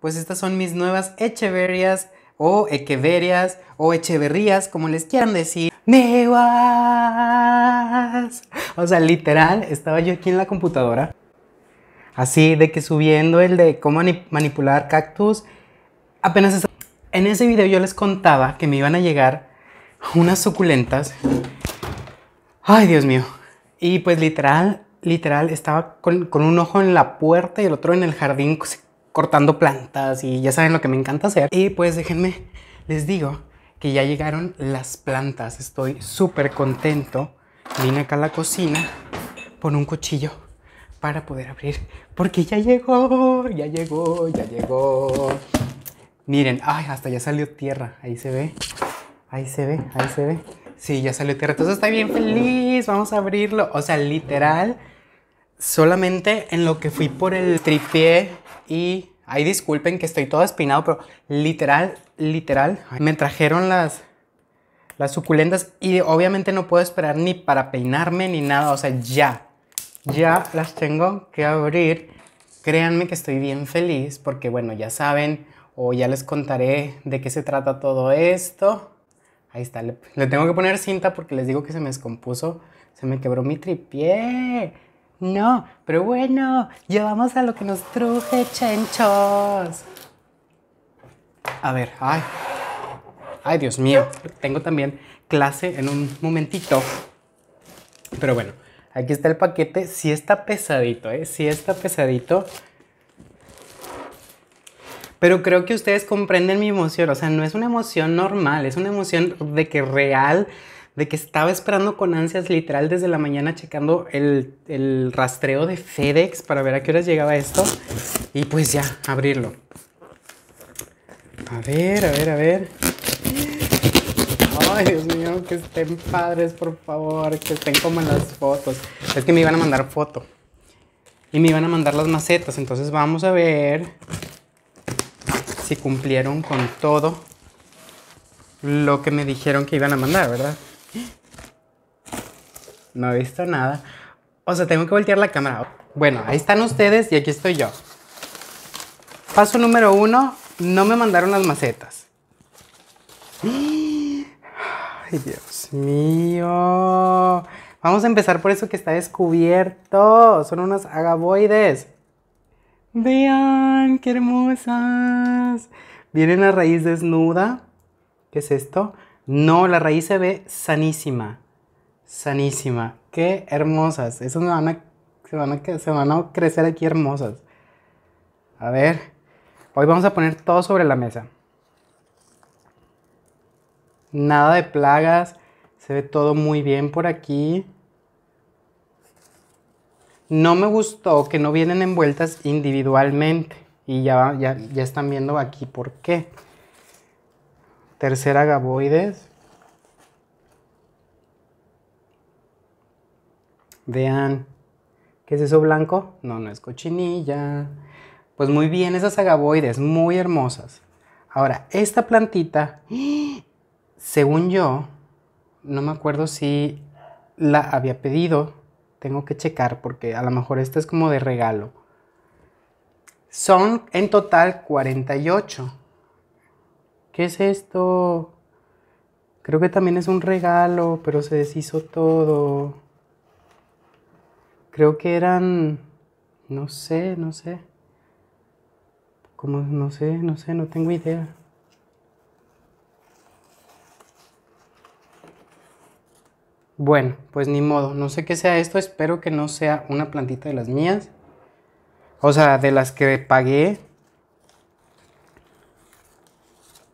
pues estas son mis nuevas Echeverias o echeverias o Echeverrías, como les quieran decir. nuevas, O sea, literal, estaba yo aquí en la computadora, así de que subiendo el de cómo manipular cactus, apenas estaba... En ese video yo les contaba que me iban a llegar unas suculentas. Ay, Dios mío. Y pues literal, literal, estaba con, con un ojo en la puerta y el otro en el jardín cortando plantas y ya saben lo que me encanta hacer. Y pues déjenme, les digo que ya llegaron las plantas. Estoy súper contento. Vine acá a la cocina con un cuchillo para poder abrir. Porque ya llegó, ya llegó, ya llegó. Miren, ay, hasta ya salió tierra. Ahí se ve. Ahí se ve, ahí se ve. Sí, ya salió tierra. Entonces está bien feliz. Vamos a abrirlo. O sea, literal solamente en lo que fui por el tripié y... ahí disculpen que estoy todo espinado, pero literal, literal, me trajeron las, las suculentas y obviamente no puedo esperar ni para peinarme ni nada, o sea, ya, ya las tengo que abrir. Créanme que estoy bien feliz porque, bueno, ya saben o ya les contaré de qué se trata todo esto. Ahí está, le, le tengo que poner cinta porque les digo que se me descompuso, se me quebró mi tripié. No, pero bueno, llevamos a lo que nos truje, chenchos. A ver, ay. Ay, Dios mío. Tengo también clase en un momentito. Pero bueno, aquí está el paquete. Sí está pesadito, ¿eh? Sí está pesadito. Pero creo que ustedes comprenden mi emoción. O sea, no es una emoción normal, es una emoción de que real de que estaba esperando con ansias literal desde la mañana checando el, rastreo de FedEx para ver a qué horas llegaba esto y pues ya, abrirlo. A ver, a ver, a ver. Ay, Dios mío, que estén padres, por favor, que estén como en las fotos. Es que me iban a mandar foto. Y me iban a mandar las macetas, entonces vamos a ver si cumplieron con todo lo que me dijeron que iban a mandar, ¿verdad? No he visto nada. O sea, tengo que voltear la cámara. Bueno, ahí están ustedes y aquí estoy yo. Paso número uno, no me mandaron las macetas. Ay, Dios mío. Vamos a empezar por eso que está descubierto. Son unas agaboides. Vean, qué hermosas. Vienen a raíz desnuda. ¿Qué es esto? No, la raíz se ve sanísima. Sanísima. Qué hermosas. Esas van se, van a, crecer aquí hermosas. A ver. Hoy vamos a poner todo sobre la mesa. Nada de plagas. Se ve todo muy bien por aquí. No me gustó que no vienen envueltas individualmente. Y ya, ya están viendo aquí por qué tercera agaboides. Vean, ¿qué es eso blanco? No, no es cochinilla. Pues muy bien, esas agaboides, muy hermosas. Ahora, esta plantita, según yo, no me acuerdo si la había pedido. Tengo que checar porque a lo mejor esta es como de regalo. Son en total 48. ¿qué es esto? Creo que también es un regalo, pero se deshizo todo. Creo que eran, no sé, no sé. Como, no sé, no sé, no tengo idea. Bueno, pues ni modo, no sé qué sea esto, espero que no sea una plantita de las mías. O sea, de las que pagué,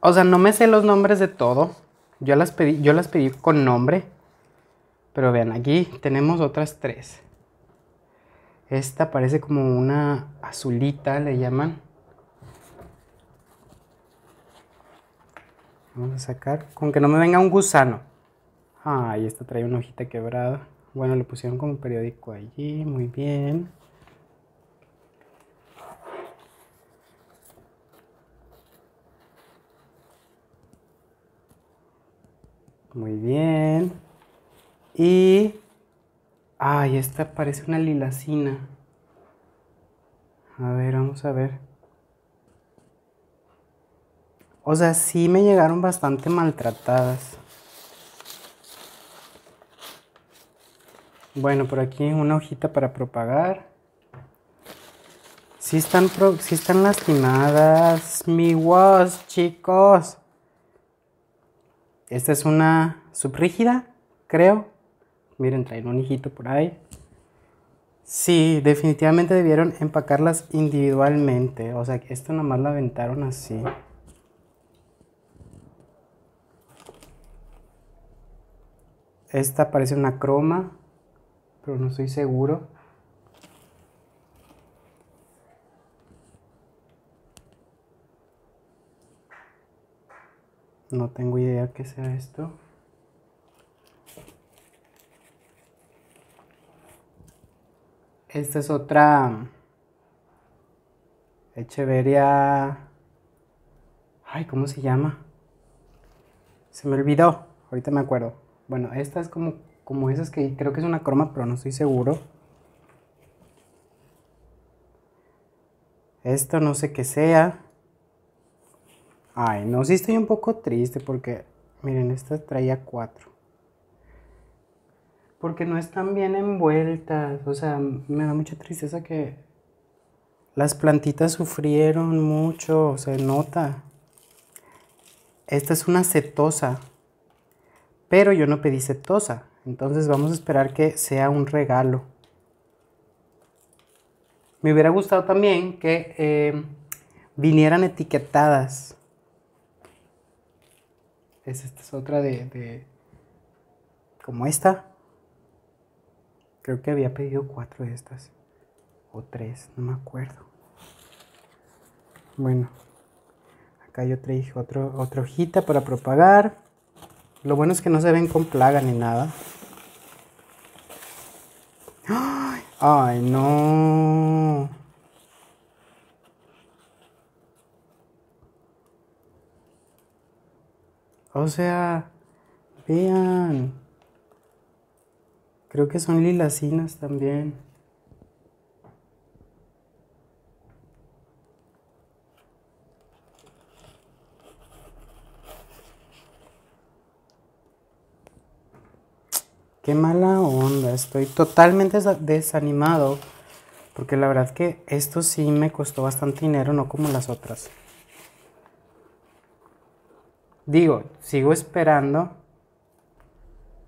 O sea, no me sé los nombres de todo. Yo las pedí, yo las pedí con nombre. Pero vean, aquí tenemos otras tres. Esta parece como una azulita, le llaman. Vamos a sacar. Con que no me venga un gusano. Ay, ah, esta trae una hojita quebrada. Bueno, le pusieron como periódico allí. Muy bien. Muy bien. Y... Ay, esta parece una lilacina. A ver, vamos a ver. O sea, sí me llegaron bastante maltratadas. Bueno, por aquí una hojita para propagar. Sí están, están lastimadas mi was, chicos. Esta es una subrígida, creo. Miren, traen un hijito por ahí. Sí, definitivamente debieron empacarlas individualmente. O sea, que esto nomás la aventaron así. Esta parece una croma, pero no estoy seguro. No tengo idea que sea esto. Esta es otra mm, Echeveria. Ay, ¿cómo se llama? Se me olvidó. Ahorita me acuerdo. Bueno, esta es como, como esas que creo que es una croma, pero no estoy seguro. Esto no sé qué sea. Ay, no, sí estoy un poco triste porque, miren, esta traía cuatro. Porque no están bien envueltas. O sea, me da mucha tristeza que las plantitas sufrieron mucho, se nota. Esta es una setosa, pero yo no pedí cetosa. Entonces vamos a esperar que sea un regalo. Me hubiera gustado también que eh, vinieran etiquetadas es, esta es otra de, Como esta. Creo que había pedido cuatro de estas. O tres, no me acuerdo. Bueno. Acá yo traje otro, otra hojita para propagar. Lo bueno es que no se ven con plaga ni nada. ¡Ay, no! O sea, vean. Creo que son lilacinas también. Qué mala onda, estoy totalmente desanimado. Porque la verdad que esto sí me costó bastante dinero, no como las otras digo, sigo esperando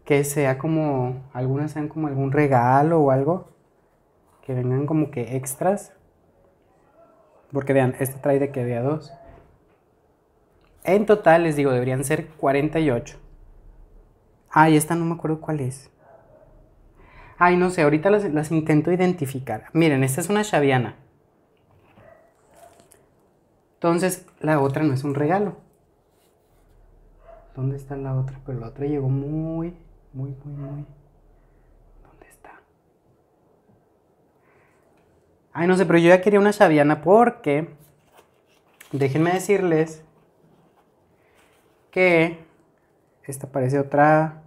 que sea como, algunas sean como algún regalo o algo, que vengan como que extras. Porque vean, este trae de que vea dos. En total, les digo, deberían ser 48. Ah, y esta no me acuerdo cuál es. Ay, no sé, ahorita las, las intento identificar. Miren, esta es una chaviana. Entonces, la otra no es un regalo. ¿Dónde está la otra? Pero la otra llegó muy, muy, muy, muy. ¿Dónde está? Ay, no sé, pero yo ya quería una Xaviana porque. Déjenme decirles que esta parece otra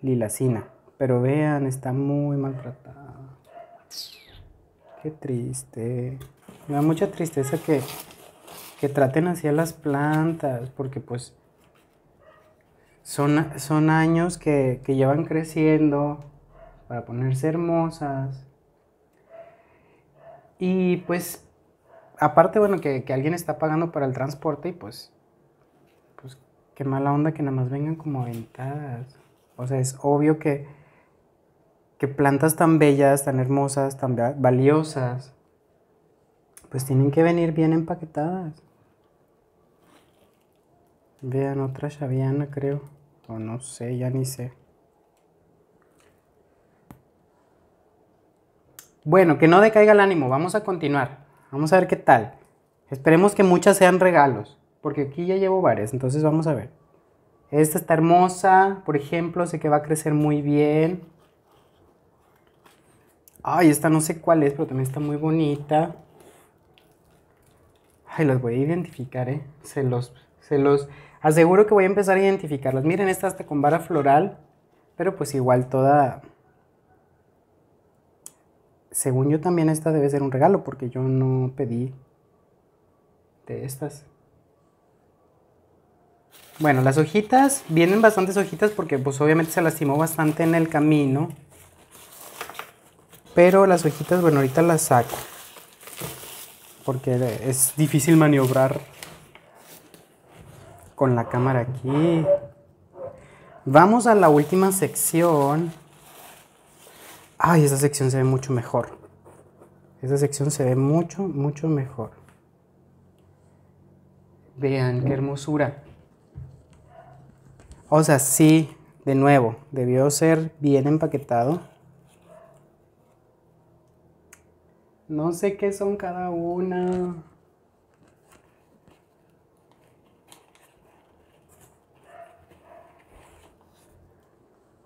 lilacina. Pero vean, está muy maltratada. Qué triste. Me da mucha tristeza que, que traten así a las plantas. Porque pues son, años que, que llevan creciendo para ponerse hermosas. Y pues, aparte, bueno, que, alguien está pagando para el transporte y pues, pues, qué mala onda que nada más vengan como aventadas. O sea, es obvio que, que plantas tan bellas, tan hermosas, tan valiosas, pues tienen que venir bien empaquetadas. Vean, otra chaviana, creo no sé, ya ni sé. Bueno, que no decaiga el ánimo, vamos a continuar. Vamos a ver qué tal. Esperemos que muchas sean regalos, porque aquí ya llevo varias, entonces vamos a ver. Esta está hermosa, por ejemplo, sé que va a crecer muy bien. Ay, esta no sé cuál es, pero también está muy bonita. Ay, las voy a identificar, ¿eh? Se los, se los, Aseguro que voy a empezar a identificarlas. Miren, esta hasta con vara floral, pero pues igual toda... Según yo también esta debe ser un regalo, porque yo no pedí de estas. Bueno, las hojitas, vienen bastantes hojitas porque pues obviamente se lastimó bastante en el camino. Pero las hojitas, bueno, ahorita las saco. Porque es difícil maniobrar con la cámara aquí. Vamos a la última sección. Ay, esa sección se ve mucho mejor. Esa sección se ve mucho, mucho mejor. Vean qué hermosura. O sea, sí, de nuevo, debió ser bien empaquetado. No sé qué son cada una.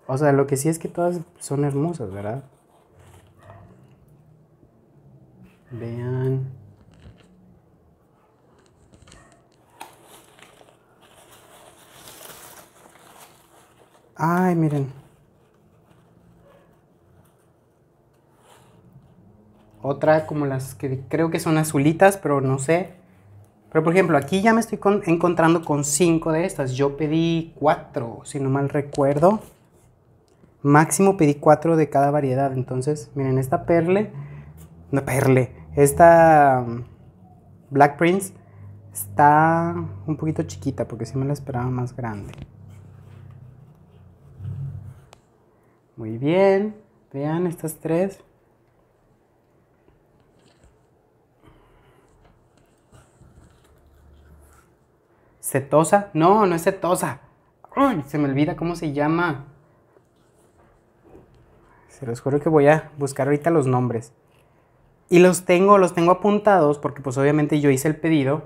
O sea, lo que sí es que todas son hermosas, ¿verdad? Vean. Ay, miren. Otra como las que creo que son azulitas, pero no sé. Pero por ejemplo, aquí ya me estoy encontrando con cinco de estas. Yo pedí cuatro, si no mal recuerdo. Máximo pedí cuatro de cada variedad. Entonces, miren, esta perle, no perle, esta um, Black Prince está un poquito chiquita porque sí me la esperaba más grande. Muy bien, vean estas tres. ¿Cetosa? No, no es cetosa. se me olvida cómo se llama. Se los juro que voy a buscar ahorita los nombres. Y los tengo, los tengo apuntados porque pues obviamente yo hice el pedido.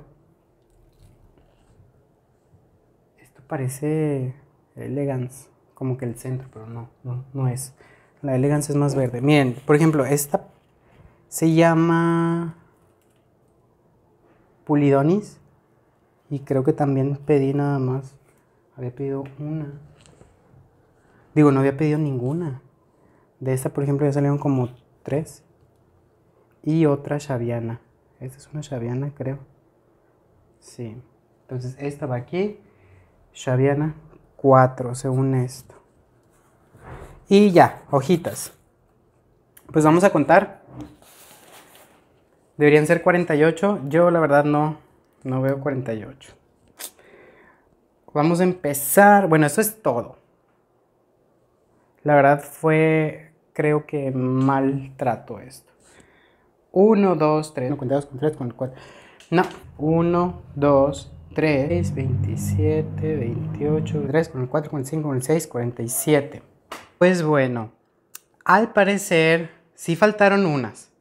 Esto parece Elegance, como que el centro, pero no, no, no es. La Elegance es más verde. Miren, por ejemplo, esta se llama Pulidonis. Y creo que también pedí nada más. Había pedido una. Digo, no había pedido ninguna. De esta, por ejemplo, ya salieron como tres. Y otra Shaviana. Esta es una Shaviana, creo. Sí. Entonces, esta va aquí. Shaviana 4, según esto. Y ya, hojitas. Pues vamos a contar. Deberían ser 48. Yo la verdad no, no veo 48. Vamos a empezar. Bueno, eso es todo. La verdad fue creo que maltrato esto. 1, 2, 3. No, con 3, con 4. No. 1, 2, 3, 27, 28, 3, con 4, 5, 6, 47. Pues bueno, al parecer sí faltaron unas.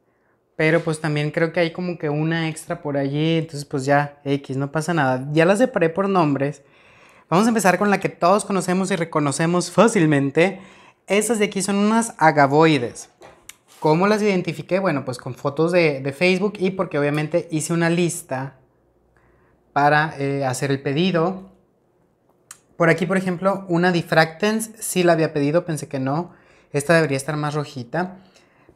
Pero pues también creo que hay como que una extra por allí. Entonces pues ya, X, no pasa nada. Ya las separé por nombres. Vamos a empezar con la que todos conocemos y reconocemos fácilmente. Estas de aquí son unas agavoides. ¿Cómo las identifiqué? Bueno, pues con fotos de, Facebook y porque obviamente hice una lista para eh, hacer el pedido. Por aquí, por ejemplo, una Diffractance, sí la había pedido, pensé que no. Esta debería estar más rojita.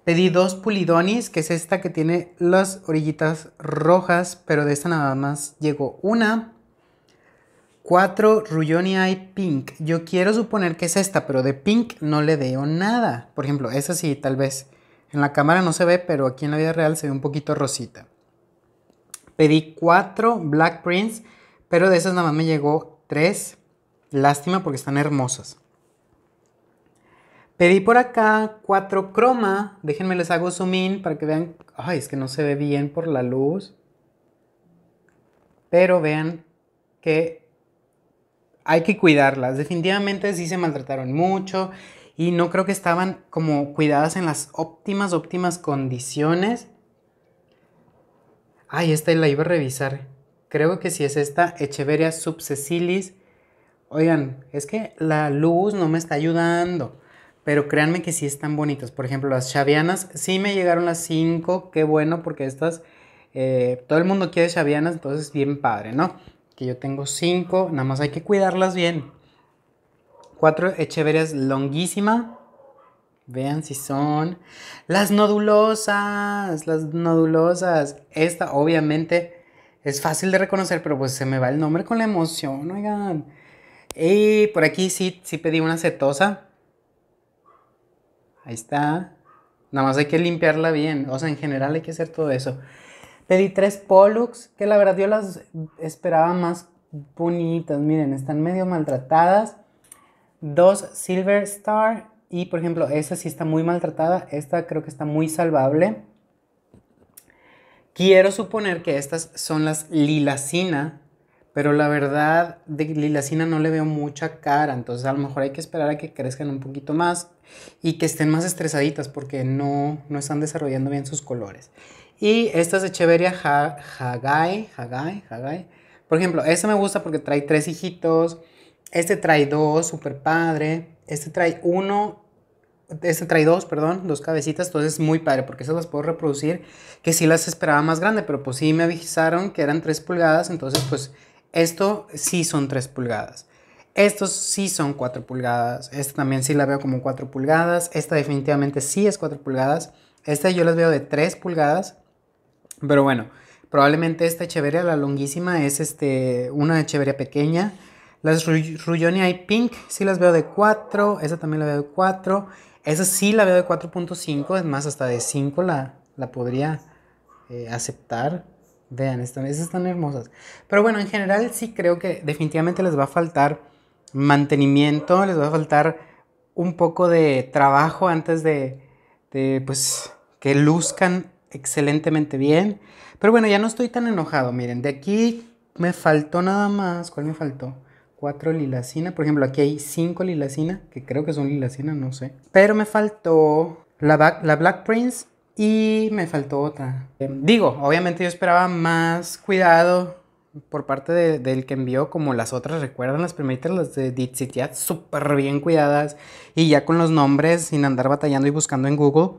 Pedí dos pulidonis, que es esta que tiene las orillitas rojas, pero de esta nada más llegó una. 4. Ruyoni Eye Pink. Yo quiero suponer que es esta, pero de Pink no le veo nada. Por ejemplo, esa sí, tal vez. En la cámara no se ve, pero aquí en la vida real se ve un poquito rosita. Pedí 4 Black Prince, pero de esas nada más me llegó 3. Lástima porque están hermosas. Pedí por acá 4 Chroma. Déjenme les hago zoom in para que vean. Ay, es que no se ve bien por la luz. Pero vean que hay que cuidarlas. Definitivamente sí se maltrataron mucho y no creo que estaban como cuidadas en las óptimas, óptimas condiciones. Ay, esta la iba a revisar. Creo que sí es esta, Echeveria subsecilis. Oigan, es que la luz no me está ayudando. Pero créanme que sí están bonitas. Por ejemplo, las chavianas sí me llegaron las 5. Qué bueno, porque estas. Eh, todo el mundo quiere chavianas, entonces bien padre, ¿no? yo tengo cinco, nada más hay que cuidarlas bien. Cuatro echeverias longuísima. Vean si son las nodulosas, las nodulosas. Esta obviamente es fácil de reconocer, pero pues se me va el nombre con la emoción, oigan. Y por aquí sí, sí pedí una cetosa. Ahí está. Nada más hay que limpiarla bien. O sea, en general hay que hacer todo eso. Pedí tres Pollux, que la verdad yo las esperaba más bonitas. Miren, están medio maltratadas. Dos Silver Star. Y por ejemplo, esa sí está muy maltratada. Esta creo que está muy salvable. Quiero suponer que estas son las Lilacina. Pero la verdad, de Lilacina no le veo mucha cara. Entonces a lo mejor hay que esperar a que crezcan un poquito más. Y que estén más estresaditas porque no, no están desarrollando bien sus colores. Y estas es Echeveria Hagai, Hagai, Por ejemplo, esta me gusta porque trae tres hijitos. Este trae dos, súper padre. Este trae uno. Este trae dos, perdón, dos cabecitas. Entonces es muy padre porque esas las puedo reproducir. Que sí las esperaba más grande, pero pues sí me avisaron que eran tres pulgadas. Entonces, pues esto sí son tres pulgadas. Estos sí son cuatro pulgadas. Esta también sí la veo como cuatro pulgadas. Esta definitivamente sí es cuatro pulgadas. Esta yo las veo de tres pulgadas. Pero bueno, probablemente esta echeveria, la longuísima, es este, una echeveria pequeña. Las Ruyoni hay Pink, sí las veo de 4, esa también la veo de 4. Esa sí la veo de 4.5, es más, hasta de 5 la, la podría eh, aceptar. Vean, esas están hermosas. Pero bueno, en general sí creo que definitivamente les va a faltar mantenimiento, les va a faltar un poco de trabajo antes de, pues, que luzcan excelentemente bien. Pero bueno, ya no estoy tan enojado. Miren, de aquí me faltó nada más. ¿Cuál me faltó? Cuatro lilacina. Por ejemplo, aquí hay cinco lilacina, que creo que son lilacina, no sé. Pero me faltó la, Black, la Black Prince y me faltó otra. Eh, digo, obviamente yo esperaba más cuidado por parte del que envió, como las otras, recuerdan las primeritas, las de Ditsitiat, súper bien cuidadas y ya con los nombres sin andar batallando y buscando en Google.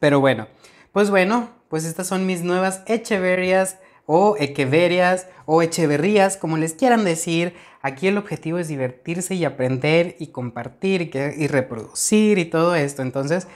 Pero bueno, pues bueno, pues estas son mis nuevas Echeverias o Echeverias o Echeverrías, como les quieran decir. Aquí el objetivo es divertirse y aprender y compartir y, reproducir y todo esto. Entonces,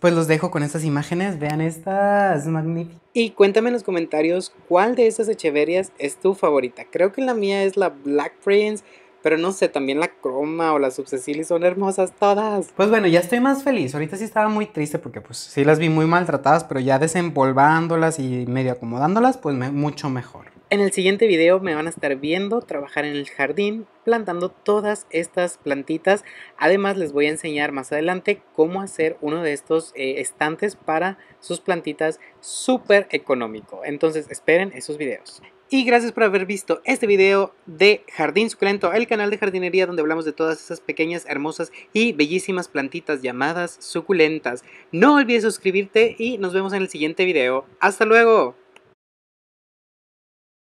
pues los dejo con estas imágenes. Vean estas magníficas. Y cuéntame en los comentarios cuál de estas Echeverias es tu favorita. Creo que la mía es la Black Prince pero no sé, también la croma o las subsecili son hermosas todas. Pues bueno, ya estoy más feliz. Ahorita sí estaba muy triste porque pues sí las vi muy maltratadas, pero ya desempolvándolas y medio acomodándolas, pues me mucho mejor. En el siguiente video me van a estar viendo trabajar en el jardín plantando todas estas plantitas. Además les voy a enseñar más adelante cómo hacer uno de estos eh, estantes para sus plantitas súper económico. Entonces esperen esos videos. Y gracias por haber visto este video de Jardín Suculento, el canal de jardinería donde hablamos de todas esas pequeñas, hermosas y bellísimas plantitas llamadas suculentas. No olvides suscribirte y nos vemos en el siguiente video. ¡Hasta luego!